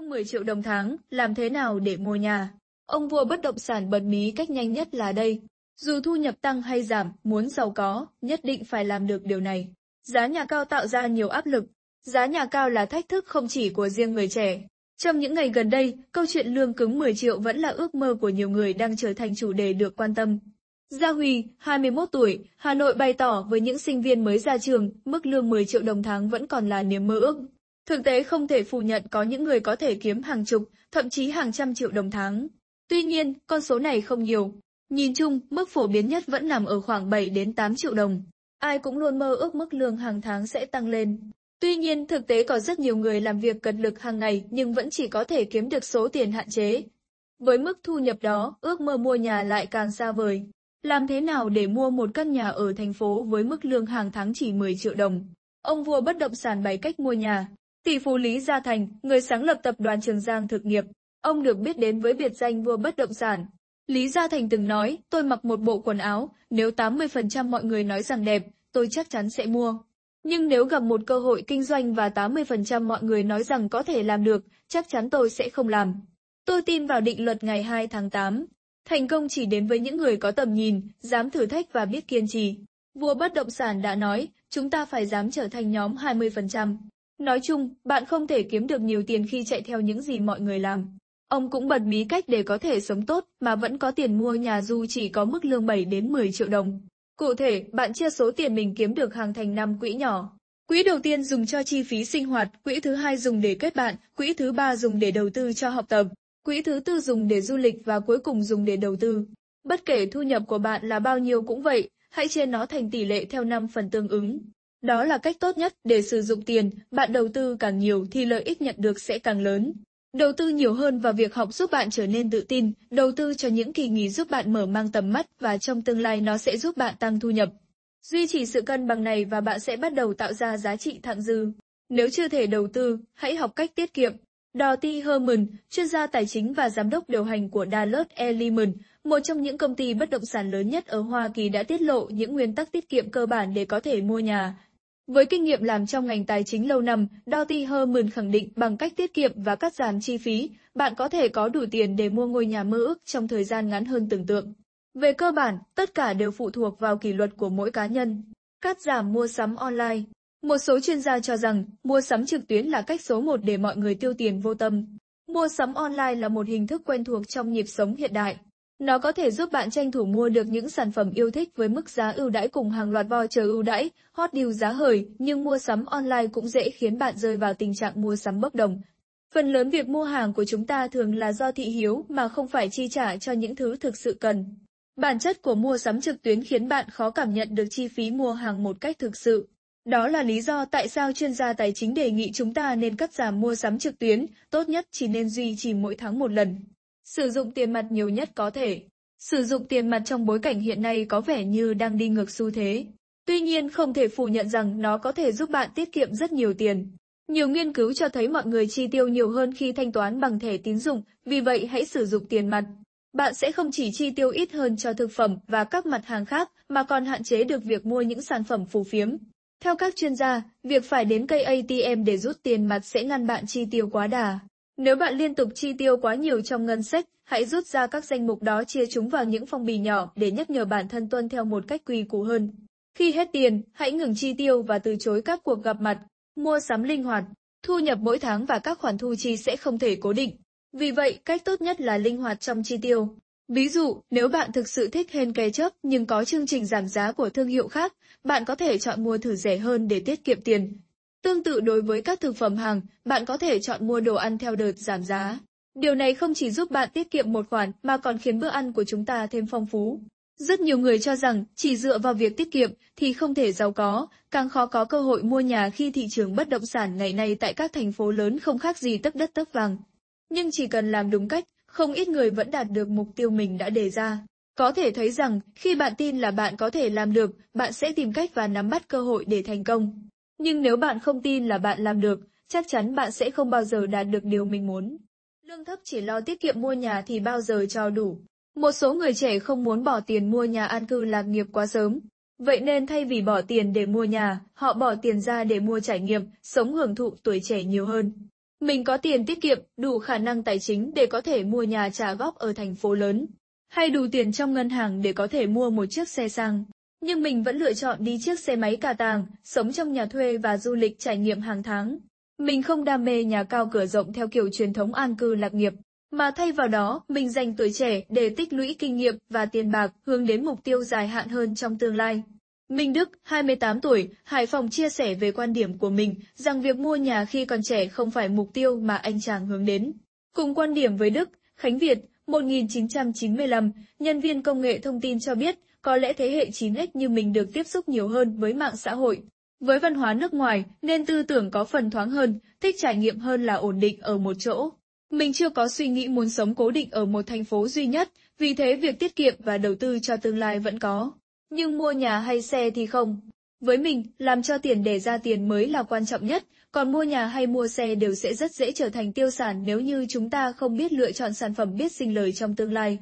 lương 10 triệu đồng tháng, làm thế nào để mua nhà? Ông vua bất động sản bật mí cách nhanh nhất là đây. Dù thu nhập tăng hay giảm, muốn giàu có, nhất định phải làm được điều này. Giá nhà cao tạo ra nhiều áp lực. Giá nhà cao là thách thức không chỉ của riêng người trẻ. Trong những ngày gần đây, câu chuyện lương cứng 10 triệu vẫn là ước mơ của nhiều người đang trở thành chủ đề được quan tâm. Gia Huy, 21 tuổi, Hà Nội bày tỏ với những sinh viên mới ra trường, mức lương 10 triệu đồng tháng vẫn còn là niềm mơ ước, Thực tế không thể phủ nhận có những người có thể kiếm hàng chục, thậm chí hàng trăm triệu đồng tháng. Tuy nhiên, con số này không nhiều. Nhìn chung, mức phổ biến nhất vẫn nằm ở khoảng 7 đến 8 triệu đồng. Ai cũng luôn mơ ước mức lương hàng tháng sẽ tăng lên. Tuy nhiên, thực tế có rất nhiều người làm việc cật lực hàng ngày nhưng vẫn chỉ có thể kiếm được số tiền hạn chế. Với mức thu nhập đó, ước mơ mua nhà lại càng xa vời. Làm thế nào để mua một căn nhà ở thành phố với mức lương hàng tháng chỉ 10 triệu đồng? Ông vua bất động sản bày cách mua nhà, Tỷ phú Lý Gia Thành, người sáng lập tập đoàn Trường Giang thực nghiệp, ông được biết đến với biệt danh vua bất động sản. Lý Gia Thành từng nói, tôi mặc một bộ quần áo, nếu 80% mọi người nói rằng đẹp, tôi chắc chắn sẽ mua. Nhưng nếu gặp một cơ hội kinh doanh và 80% mọi người nói rằng có thể làm được, chắc chắn tôi sẽ không làm. Tôi tin vào định luật ngày 2 tháng 8. Thành công chỉ đến với những người có tầm nhìn, dám thử thách và biết kiên trì. Vua bất động sản đã nói, chúng ta phải dám trở thành nhóm 20%. Nói chung, bạn không thể kiếm được nhiều tiền khi chạy theo những gì mọi người làm. Ông cũng bật bí cách để có thể sống tốt mà vẫn có tiền mua nhà dù chỉ có mức lương 7 đến 10 triệu đồng. Cụ thể, bạn chia số tiền mình kiếm được hàng thành năm quỹ nhỏ. Quỹ đầu tiên dùng cho chi phí sinh hoạt, quỹ thứ hai dùng để kết bạn, quỹ thứ ba dùng để đầu tư cho học tập, quỹ thứ tư dùng để du lịch và cuối cùng dùng để đầu tư. Bất kể thu nhập của bạn là bao nhiêu cũng vậy, hãy chia nó thành tỷ lệ theo năm phần tương ứng. Đó là cách tốt nhất để sử dụng tiền, bạn đầu tư càng nhiều thì lợi ích nhận được sẽ càng lớn. Đầu tư nhiều hơn vào việc học giúp bạn trở nên tự tin, đầu tư cho những kỳ nghỉ giúp bạn mở mang tầm mắt và trong tương lai nó sẽ giúp bạn tăng thu nhập. Duy trì sự cân bằng này và bạn sẽ bắt đầu tạo ra giá trị thặng dư. Nếu chưa thể đầu tư, hãy học cách tiết kiệm. Dorothy Herman, chuyên gia tài chính và giám đốc điều hành của Dallas E. một trong những công ty bất động sản lớn nhất ở Hoa Kỳ đã tiết lộ những nguyên tắc tiết kiệm cơ bản để có thể mua nhà, với kinh nghiệm làm trong ngành tài chính lâu năm, Dorothy Herman khẳng định bằng cách tiết kiệm và cắt giảm chi phí, bạn có thể có đủ tiền để mua ngôi nhà mơ ước trong thời gian ngắn hơn tưởng tượng. Về cơ bản, tất cả đều phụ thuộc vào kỷ luật của mỗi cá nhân. Cắt giảm mua sắm online Một số chuyên gia cho rằng, mua sắm trực tuyến là cách số một để mọi người tiêu tiền vô tâm. Mua sắm online là một hình thức quen thuộc trong nhịp sống hiện đại. Nó có thể giúp bạn tranh thủ mua được những sản phẩm yêu thích với mức giá ưu đãi cùng hàng loạt voucher ưu đãi, hot deal giá hời, nhưng mua sắm online cũng dễ khiến bạn rơi vào tình trạng mua sắm bốc đồng. Phần lớn việc mua hàng của chúng ta thường là do thị hiếu mà không phải chi trả cho những thứ thực sự cần. Bản chất của mua sắm trực tuyến khiến bạn khó cảm nhận được chi phí mua hàng một cách thực sự. Đó là lý do tại sao chuyên gia tài chính đề nghị chúng ta nên cắt giảm mua sắm trực tuyến, tốt nhất chỉ nên duy trì mỗi tháng một lần. Sử dụng tiền mặt nhiều nhất có thể. Sử dụng tiền mặt trong bối cảnh hiện nay có vẻ như đang đi ngược xu thế. Tuy nhiên không thể phủ nhận rằng nó có thể giúp bạn tiết kiệm rất nhiều tiền. Nhiều nghiên cứu cho thấy mọi người chi tiêu nhiều hơn khi thanh toán bằng thẻ tín dụng, vì vậy hãy sử dụng tiền mặt. Bạn sẽ không chỉ chi tiêu ít hơn cho thực phẩm và các mặt hàng khác mà còn hạn chế được việc mua những sản phẩm phù phiếm. Theo các chuyên gia, việc phải đến cây ATM để rút tiền mặt sẽ ngăn bạn chi tiêu quá đà. Nếu bạn liên tục chi tiêu quá nhiều trong ngân sách, hãy rút ra các danh mục đó chia chúng vào những phong bì nhỏ để nhắc nhở bản thân tuân theo một cách quy củ hơn. Khi hết tiền, hãy ngừng chi tiêu và từ chối các cuộc gặp mặt, mua sắm linh hoạt. Thu nhập mỗi tháng và các khoản thu chi sẽ không thể cố định. Vì vậy, cách tốt nhất là linh hoạt trong chi tiêu. Ví dụ, nếu bạn thực sự thích hên ketchup nhưng có chương trình giảm giá của thương hiệu khác, bạn có thể chọn mua thử rẻ hơn để tiết kiệm tiền. Tương tự đối với các thực phẩm hàng, bạn có thể chọn mua đồ ăn theo đợt giảm giá. Điều này không chỉ giúp bạn tiết kiệm một khoản mà còn khiến bữa ăn của chúng ta thêm phong phú. Rất nhiều người cho rằng chỉ dựa vào việc tiết kiệm thì không thể giàu có, càng khó có cơ hội mua nhà khi thị trường bất động sản ngày nay tại các thành phố lớn không khác gì tấc đất tấc vàng. Nhưng chỉ cần làm đúng cách, không ít người vẫn đạt được mục tiêu mình đã đề ra. Có thể thấy rằng, khi bạn tin là bạn có thể làm được, bạn sẽ tìm cách và nắm bắt cơ hội để thành công. Nhưng nếu bạn không tin là bạn làm được, chắc chắn bạn sẽ không bao giờ đạt được điều mình muốn. Lương thấp chỉ lo tiết kiệm mua nhà thì bao giờ cho đủ. Một số người trẻ không muốn bỏ tiền mua nhà an cư lạc nghiệp quá sớm. Vậy nên thay vì bỏ tiền để mua nhà, họ bỏ tiền ra để mua trải nghiệm, sống hưởng thụ tuổi trẻ nhiều hơn. Mình có tiền tiết kiệm, đủ khả năng tài chính để có thể mua nhà trả góp ở thành phố lớn, hay đủ tiền trong ngân hàng để có thể mua một chiếc xe sang nhưng mình vẫn lựa chọn đi chiếc xe máy cà tàng, sống trong nhà thuê và du lịch trải nghiệm hàng tháng. Mình không đam mê nhà cao cửa rộng theo kiểu truyền thống an cư lạc nghiệp, mà thay vào đó, mình dành tuổi trẻ để tích lũy kinh nghiệm và tiền bạc hướng đến mục tiêu dài hạn hơn trong tương lai. Minh Đức, 28 tuổi, Hải Phòng chia sẻ về quan điểm của mình rằng việc mua nhà khi còn trẻ không phải mục tiêu mà anh chàng hướng đến. Cùng quan điểm với Đức, Khánh Việt, 1995, nhân viên công nghệ thông tin cho biết có lẽ thế hệ 9X như mình được tiếp xúc nhiều hơn với mạng xã hội. Với văn hóa nước ngoài, nên tư tưởng có phần thoáng hơn, thích trải nghiệm hơn là ổn định ở một chỗ. Mình chưa có suy nghĩ muốn sống cố định ở một thành phố duy nhất, vì thế việc tiết kiệm và đầu tư cho tương lai vẫn có. Nhưng mua nhà hay xe thì không. Với mình, làm cho tiền để ra tiền mới là quan trọng nhất, còn mua nhà hay mua xe đều sẽ rất dễ trở thành tiêu sản nếu như chúng ta không biết lựa chọn sản phẩm biết sinh lời trong tương lai,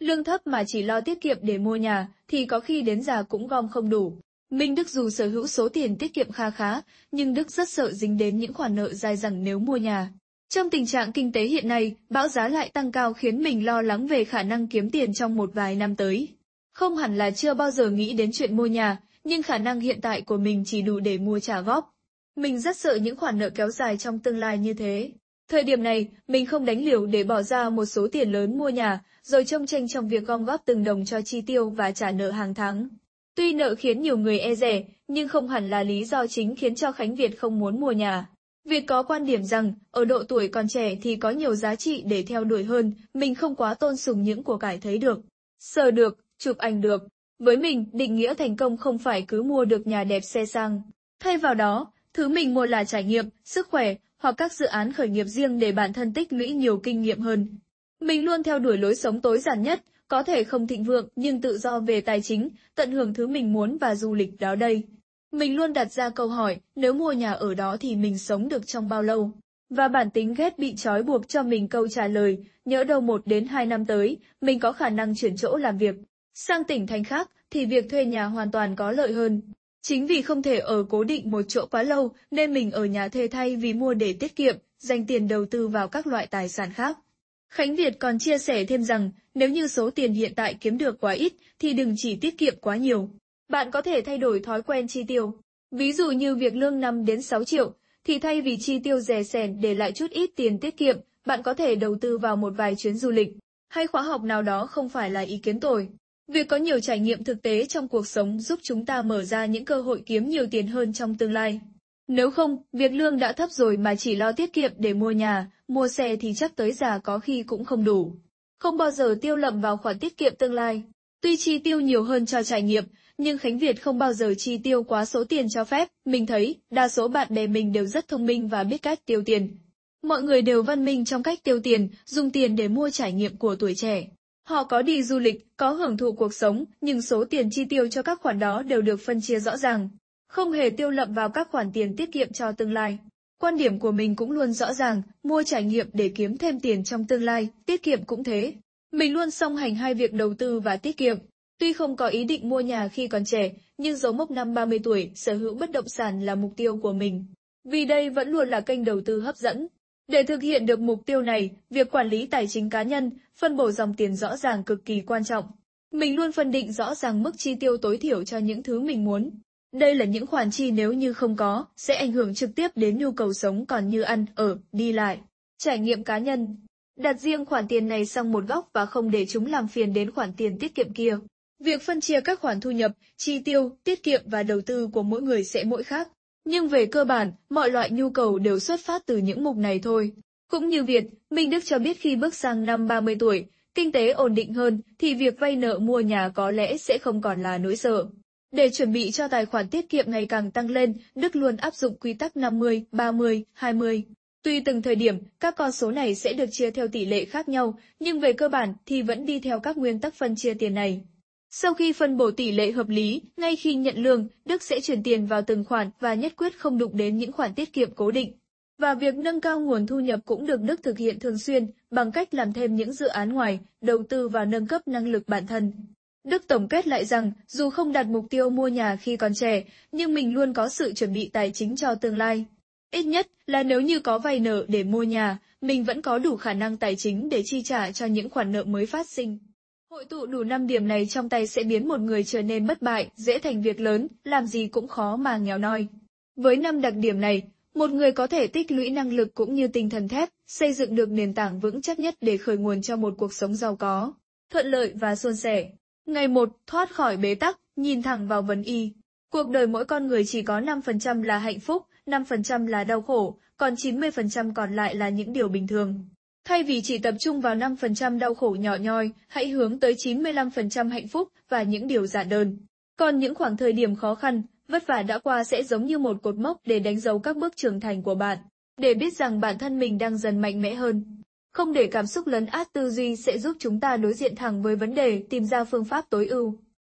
Lương thấp mà chỉ lo tiết kiệm để mua nhà thì có khi đến già cũng gom không đủ. Minh Đức dù sở hữu số tiền tiết kiệm kha khá, nhưng Đức rất sợ dính đến những khoản nợ dài dẳng nếu mua nhà. Trong tình trạng kinh tế hiện nay, bão giá lại tăng cao khiến mình lo lắng về khả năng kiếm tiền trong một vài năm tới. Không hẳn là chưa bao giờ nghĩ đến chuyện mua nhà, nhưng khả năng hiện tại của mình chỉ đủ để mua trả góp. Mình rất sợ những khoản nợ kéo dài trong tương lai như thế. Thời điểm này, mình không đánh liều để bỏ ra một số tiền lớn mua nhà, rồi trông tranh trong việc gom góp từng đồng cho chi tiêu và trả nợ hàng tháng. Tuy nợ khiến nhiều người e rẻ, nhưng không hẳn là lý do chính khiến cho Khánh Việt không muốn mua nhà. Việt có quan điểm rằng, ở độ tuổi còn trẻ thì có nhiều giá trị để theo đuổi hơn, mình không quá tôn sùng những của cải thấy được. Sờ được, chụp ảnh được. Với mình, định nghĩa thành công không phải cứ mua được nhà đẹp xe sang. Thay vào đó, thứ mình mua là trải nghiệm, sức khỏe, hoặc các dự án khởi nghiệp riêng để bản thân tích lũy nhiều kinh nghiệm hơn. Mình luôn theo đuổi lối sống tối giản nhất, có thể không thịnh vượng nhưng tự do về tài chính, tận hưởng thứ mình muốn và du lịch đó đây. Mình luôn đặt ra câu hỏi, nếu mua nhà ở đó thì mình sống được trong bao lâu? Và bản tính ghét bị trói buộc cho mình câu trả lời, nhớ đâu một đến hai năm tới, mình có khả năng chuyển chỗ làm việc. Sang tỉnh thành khác thì việc thuê nhà hoàn toàn có lợi hơn. Chính vì không thể ở cố định một chỗ quá lâu nên mình ở nhà thuê thay vì mua để tiết kiệm, dành tiền đầu tư vào các loại tài sản khác. Khánh Việt còn chia sẻ thêm rằng, nếu như số tiền hiện tại kiếm được quá ít thì đừng chỉ tiết kiệm quá nhiều. Bạn có thể thay đổi thói quen chi tiêu. Ví dụ như việc lương 5 đến 6 triệu, thì thay vì chi tiêu rẻ sẻn để lại chút ít tiền tiết kiệm, bạn có thể đầu tư vào một vài chuyến du lịch, hay khóa học nào đó không phải là ý kiến tồi. Việc có nhiều trải nghiệm thực tế trong cuộc sống giúp chúng ta mở ra những cơ hội kiếm nhiều tiền hơn trong tương lai. Nếu không, việc lương đã thấp rồi mà chỉ lo tiết kiệm để mua nhà, mua xe thì chắc tới già có khi cũng không đủ. Không bao giờ tiêu lậm vào khoản tiết kiệm tương lai. Tuy chi tiêu nhiều hơn cho trải nghiệm, nhưng Khánh Việt không bao giờ chi tiêu quá số tiền cho phép. Mình thấy, đa số bạn bè mình đều rất thông minh và biết cách tiêu tiền. Mọi người đều văn minh trong cách tiêu tiền, dùng tiền để mua trải nghiệm của tuổi trẻ. Họ có đi du lịch, có hưởng thụ cuộc sống, nhưng số tiền chi tiêu cho các khoản đó đều được phân chia rõ ràng, không hề tiêu lậm vào các khoản tiền tiết kiệm cho tương lai. Quan điểm của mình cũng luôn rõ ràng, mua trải nghiệm để kiếm thêm tiền trong tương lai, tiết kiệm cũng thế. Mình luôn song hành hai việc đầu tư và tiết kiệm. Tuy không có ý định mua nhà khi còn trẻ, nhưng dấu mốc năm 30 tuổi, sở hữu bất động sản là mục tiêu của mình. Vì đây vẫn luôn là kênh đầu tư hấp dẫn, để thực hiện được mục tiêu này, việc quản lý tài chính cá nhân, phân bổ dòng tiền rõ ràng cực kỳ quan trọng. Mình luôn phân định rõ ràng mức chi tiêu tối thiểu cho những thứ mình muốn. Đây là những khoản chi nếu như không có, sẽ ảnh hưởng trực tiếp đến nhu cầu sống còn như ăn, ở, đi lại. Trải nghiệm cá nhân Đặt riêng khoản tiền này sang một góc và không để chúng làm phiền đến khoản tiền tiết kiệm kia. Việc phân chia các khoản thu nhập, chi tiêu, tiết kiệm và đầu tư của mỗi người sẽ mỗi khác. Nhưng về cơ bản, mọi loại nhu cầu đều xuất phát từ những mục này thôi. Cũng như Việt, Minh Đức cho biết khi bước sang năm 30 tuổi, kinh tế ổn định hơn thì việc vay nợ mua nhà có lẽ sẽ không còn là nỗi sợ. Để chuẩn bị cho tài khoản tiết kiệm ngày càng tăng lên, Đức luôn áp dụng quy tắc 50, 30, 20. Tuy từng thời điểm, các con số này sẽ được chia theo tỷ lệ khác nhau, nhưng về cơ bản thì vẫn đi theo các nguyên tắc phân chia tiền này. Sau khi phân bổ tỷ lệ hợp lý, ngay khi nhận lương, Đức sẽ chuyển tiền vào từng khoản và nhất quyết không đụng đến những khoản tiết kiệm cố định. Và việc nâng cao nguồn thu nhập cũng được Đức thực hiện thường xuyên bằng cách làm thêm những dự án ngoài, đầu tư và nâng cấp năng lực bản thân. Đức tổng kết lại rằng, dù không đạt mục tiêu mua nhà khi còn trẻ, nhưng mình luôn có sự chuẩn bị tài chính cho tương lai. Ít nhất là nếu như có vay nợ để mua nhà, mình vẫn có đủ khả năng tài chính để chi trả cho những khoản nợ mới phát sinh. Hội tụ đủ 5 điểm này trong tay sẽ biến một người trở nên bất bại, dễ thành việc lớn, làm gì cũng khó mà nghèo noi. Với 5 đặc điểm này, một người có thể tích lũy năng lực cũng như tinh thần thép, xây dựng được nền tảng vững chắc nhất để khởi nguồn cho một cuộc sống giàu có, thuận lợi và suôn sẻ. Ngày một, thoát khỏi bế tắc, nhìn thẳng vào vấn y. Cuộc đời mỗi con người chỉ có 5% là hạnh phúc, 5% là đau khổ, còn 90% còn lại là những điều bình thường. Thay vì chỉ tập trung vào 5% đau khổ nhỏ nhoi, hãy hướng tới 95% hạnh phúc và những điều giản đơn. Còn những khoảng thời điểm khó khăn, vất vả đã qua sẽ giống như một cột mốc để đánh dấu các bước trưởng thành của bạn, để biết rằng bản thân mình đang dần mạnh mẽ hơn. Không để cảm xúc lấn át tư duy sẽ giúp chúng ta đối diện thẳng với vấn đề, tìm ra phương pháp tối ưu.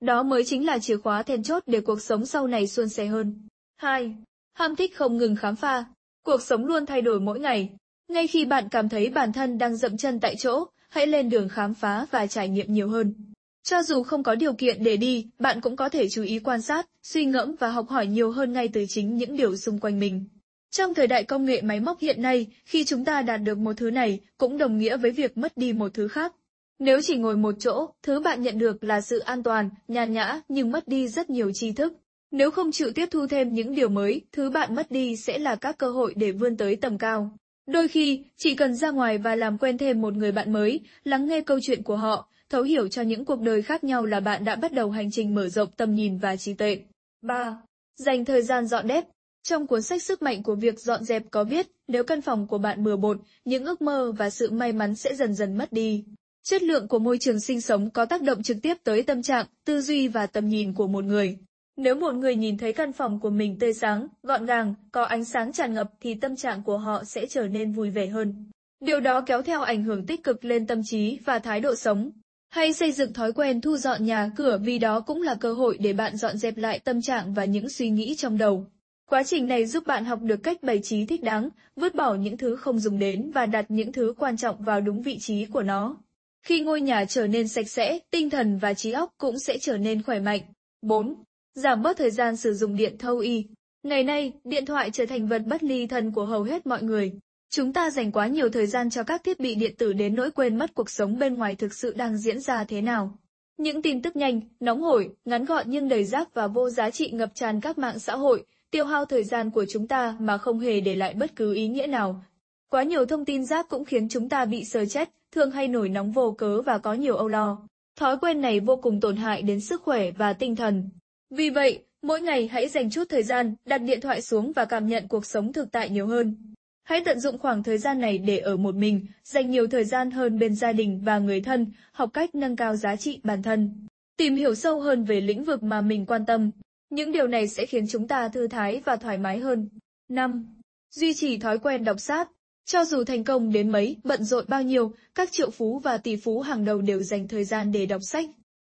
Đó mới chính là chìa khóa then chốt để cuộc sống sau này suôn sẻ hơn. 2. Ham thích không ngừng khám phá. Cuộc sống luôn thay đổi mỗi ngày, ngay khi bạn cảm thấy bản thân đang dậm chân tại chỗ, hãy lên đường khám phá và trải nghiệm nhiều hơn. Cho dù không có điều kiện để đi, bạn cũng có thể chú ý quan sát, suy ngẫm và học hỏi nhiều hơn ngay từ chính những điều xung quanh mình. Trong thời đại công nghệ máy móc hiện nay, khi chúng ta đạt được một thứ này cũng đồng nghĩa với việc mất đi một thứ khác. Nếu chỉ ngồi một chỗ, thứ bạn nhận được là sự an toàn, nhàn nhã nhưng mất đi rất nhiều tri thức. Nếu không chịu tiếp thu thêm những điều mới, thứ bạn mất đi sẽ là các cơ hội để vươn tới tầm cao. Đôi khi, chị cần ra ngoài và làm quen thêm một người bạn mới, lắng nghe câu chuyện của họ, thấu hiểu cho những cuộc đời khác nhau là bạn đã bắt đầu hành trình mở rộng tầm nhìn và trí tuệ. 3. Dành thời gian dọn dẹp. Trong cuốn sách Sức mạnh của việc dọn dẹp có viết, nếu căn phòng của bạn bừa bộn, những ước mơ và sự may mắn sẽ dần dần mất đi. Chất lượng của môi trường sinh sống có tác động trực tiếp tới tâm trạng, tư duy và tầm nhìn của một người. Nếu một người nhìn thấy căn phòng của mình tươi sáng, gọn gàng, có ánh sáng tràn ngập thì tâm trạng của họ sẽ trở nên vui vẻ hơn. Điều đó kéo theo ảnh hưởng tích cực lên tâm trí và thái độ sống. Hay xây dựng thói quen thu dọn nhà cửa vì đó cũng là cơ hội để bạn dọn dẹp lại tâm trạng và những suy nghĩ trong đầu. Quá trình này giúp bạn học được cách bày trí thích đáng, vứt bỏ những thứ không dùng đến và đặt những thứ quan trọng vào đúng vị trí của nó. Khi ngôi nhà trở nên sạch sẽ, tinh thần và trí óc cũng sẽ trở nên khỏe mạnh. 4 giảm bớt thời gian sử dụng điện thâu y. Ngày nay, điện thoại trở thành vật bất ly thân của hầu hết mọi người. Chúng ta dành quá nhiều thời gian cho các thiết bị điện tử đến nỗi quên mất cuộc sống bên ngoài thực sự đang diễn ra thế nào. Những tin tức nhanh, nóng hổi, ngắn gọn nhưng đầy rác và vô giá trị ngập tràn các mạng xã hội, tiêu hao thời gian của chúng ta mà không hề để lại bất cứ ý nghĩa nào. Quá nhiều thông tin rác cũng khiến chúng ta bị sờ chết, thường hay nổi nóng vô cớ và có nhiều âu lo. Thói quen này vô cùng tổn hại đến sức khỏe và tinh thần. Vì vậy, mỗi ngày hãy dành chút thời gian đặt điện thoại xuống và cảm nhận cuộc sống thực tại nhiều hơn. Hãy tận dụng khoảng thời gian này để ở một mình, dành nhiều thời gian hơn bên gia đình và người thân, học cách nâng cao giá trị bản thân. Tìm hiểu sâu hơn về lĩnh vực mà mình quan tâm. Những điều này sẽ khiến chúng ta thư thái và thoải mái hơn. 5. Duy trì thói quen đọc sách. Cho dù thành công đến mấy, bận rộn bao nhiêu, các triệu phú và tỷ phú hàng đầu đều dành thời gian để đọc sách.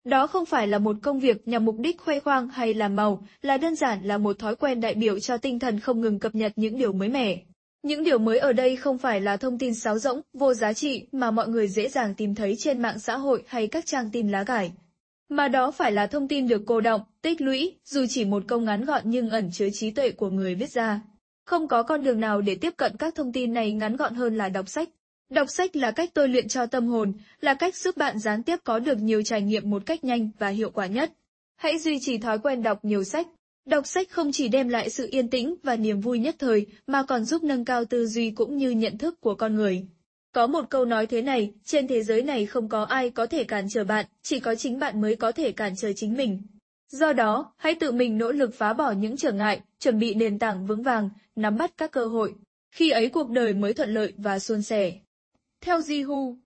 Đó không phải là một công việc nhằm mục đích khoe khoang hay làm màu, là đơn giản là một thói quen đại biểu cho tinh thần không ngừng cập nhật những điều mới mẻ. Những điều mới ở đây không phải là thông tin sáo rỗng, vô giá trị mà mọi người dễ dàng tìm thấy trên mạng xã hội hay các trang tin lá cải. Mà đó phải là thông tin được cô động, tích lũy, dù chỉ một câu ngắn gọn nhưng ẩn chứa trí tuệ của người viết ra. Không có con đường nào để tiếp cận các thông tin này ngắn gọn hơn là đọc sách, Đọc sách là cách tôi luyện cho tâm hồn, là cách giúp bạn gián tiếp có được nhiều trải nghiệm một cách nhanh và hiệu quả nhất. Hãy duy trì thói quen đọc nhiều sách. Đọc sách không chỉ đem lại sự yên tĩnh và niềm vui nhất thời, mà còn giúp nâng cao tư duy cũng như nhận thức của con người. Có một câu nói thế này, trên thế giới này không có ai có thể cản trở bạn, chỉ có chính bạn mới có thể cản trở chính mình. Do đó, hãy tự mình nỗ lực phá bỏ những trở ngại, chuẩn bị nền tảng vững vàng, nắm bắt các cơ hội. Khi ấy cuộc đời mới thuận lợi và suôn sẻ. Theo Jihu,